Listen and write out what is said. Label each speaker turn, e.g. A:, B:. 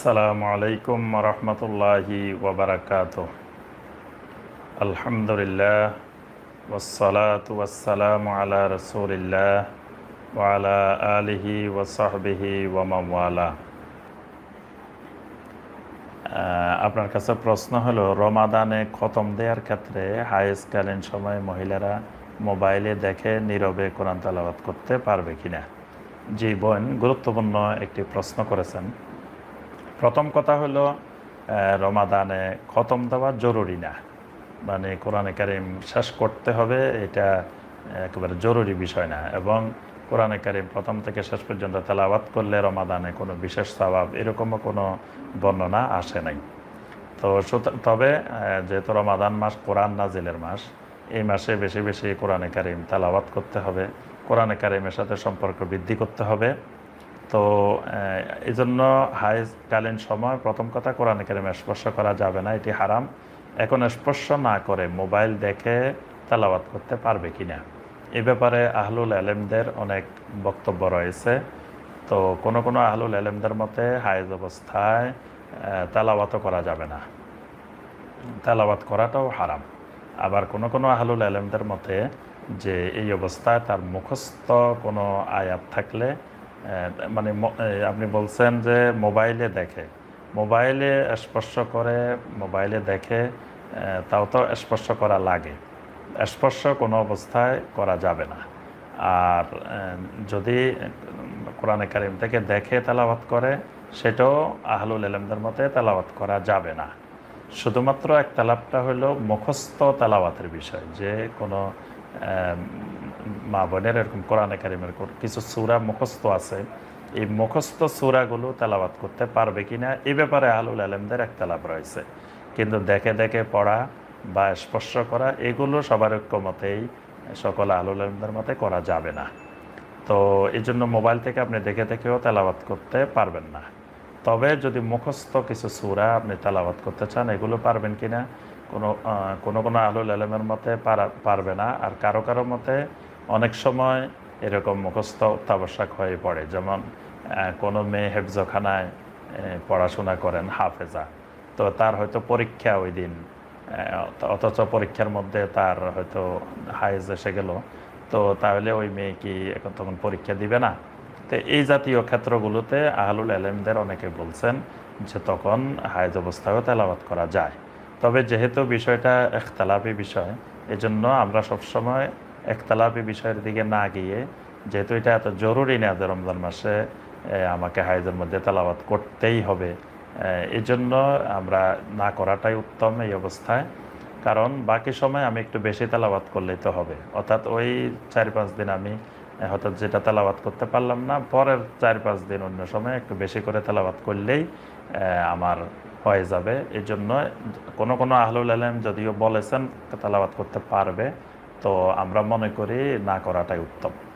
A: আসসালামু আলাইকুম রহমতুল্লাহি ওবরাকাত আলহামদুলিল্লাহ ওসালাত ওয়াসালাম আলা রসুলিল্লাহ ওয়ালা আলিহি ওসাহবিহি ওয়ামাওয়ালা আপনার কাছে প্রশ্ন হলো রমাদানে খতম দেওয়ার ক্ষেত্রে হায়েস্টকালীন সময়ে মহিলারা মোবাইলে দেখে নীরবে কোরআন তালাবাদ করতে পারবে কিনা না জীবন গুরুত্বপূর্ণ একটি প্রশ্ন করেছেন প্রথম কথা হলো রমাদানে খতম দেওয়া জরুরি না মানে কোরআনে কারিম শেষ করতে হবে এটা একেবারে জরুরি বিষয় না এবং কোরআনে কারিম প্রথম থেকে শেষ পর্যন্ত তেলাবাদ করলে রমাদানে কোনো বিশেষ স্বভাব এরকমও কোনো বর্ণনা আসে নাই তো তবে যেহেতু রমাদান মাস কোরআন নাজিলের মাস এই মাসে বেশি বেশি কোরআনে কারিম তেলাবাদ করতে হবে কোরআনে কারিমের সাথে সম্পর্ক বৃদ্ধি করতে হবে তো এই জন্য হাইজকালীন সময় প্রথম কথা কোরআন কেরম স্পর্শ করা যাবে না এটি হারাম এখন স্পর্শ না করে মোবাইল দেখে তালাবাত করতে পারবে কি না এ ব্যাপারে আহলুল আলেমদের অনেক বক্তব্য রয়েছে তো কোনো কোনো আহলুল আলেমদের মতে হায়েজ অবস্থায় তালাবাতও করা যাবে না তালাবাত করাটাও হারাম আবার কোনো কোনো আহলুল আলেমদের মতে যে এই অবস্থায় তার মুখস্থ কোনো আয়াত থাকলে মানে আপনি বলছেন যে মোবাইলে দেখে মোবাইলে স্পর্শ করে মোবাইলে দেখে তাও তো স্পর্শ করা লাগে স্পর্শ কোনো অবস্থায় করা যাবে না আর যদি কোরআনে কারিম থেকে দেখে তেলাওয়াত করে সেটাও আহলুল এলমদের মতে তেলাওয়াত করা যাবে না শুধুমাত্র এক তালাবটা হইল মুখস্থ তেলাবাতের বিষয় যে কোনো মা বোনের এরকম কোরআন একাডেমির কিছু সুরা মুখস্থ আছে এই মুখস্থ সুরাগুলো তেলাবাত করতে পারবে কি না এ ব্যাপারে আলুল আলমদের একতলাপ রয়েছে কিন্তু দেখে দেখে পড়া বা স্পর্শ করা এগুলো সবার মতেই সকল আলুল আলমদের মতে করা যাবে না তো এই জন্য মোবাইল থেকে আপনি দেখে দেখেও তেলাবাত করতে পারবেন না তবে যদি মুখস্থ কিছু সুরা আপনি তেলাবাত করতে চান এগুলো পারবেন কি না কোনো কোনো কোনো আলুল আলমের মতে পারবে না আর কারো কারো মতে অনেক সময় এরকম মুখস্থ অত্যাবশ্যক হয়ে পড়ে যেমন কোনো মেয়ে হেফজখানায় পড়াশোনা করেন হাফেজা তো তার হয়তো পরীক্ষা ওই দিন অথচ পরীক্ষার মধ্যে তার হয়তো হাইজ এসে গেল তো তাহলে ওই মেয়ে কি এখন তখন পরীক্ষা দিবে না তো এই জাতীয় ক্ষেত্রগুলোতে আহলুল আলেমদের অনেকে বলছেন যে তখন হায়েজ অবস্থায়ও তেলাবাদ করা যায় তবে যেহেতু বিষয়টা একতলাপি বিষয় এজন্য আমরা সবসময় একতলাপি বিষয়ের দিকে না গিয়ে যেহেতু এটা এত জরুরি না যে রমজান মাসে আমাকে হাইজের মধ্যে তালাবাদ করতেই হবে এই জন্য আমরা না করাটাই উত্তম এই অবস্থায় কারণ বাকি সময় আমি একটু বেশি তালাবাদ করলেই তো হবে অর্থাৎ ওই চার পাঁচ দিন আমি হয়তো যেটা তালাবাদ করতে পারলাম না পরের চার পাঁচ দিন অন্য সময় একটু বেশি করে তালাবাদ করলেই আমার হয়ে যাবে এজন্য কোনো কোনো আহলুল আলম যদিও বলেছেন তালাবাদ করতে পারবে তো আমরা মনে করি না করাটাই উত্তম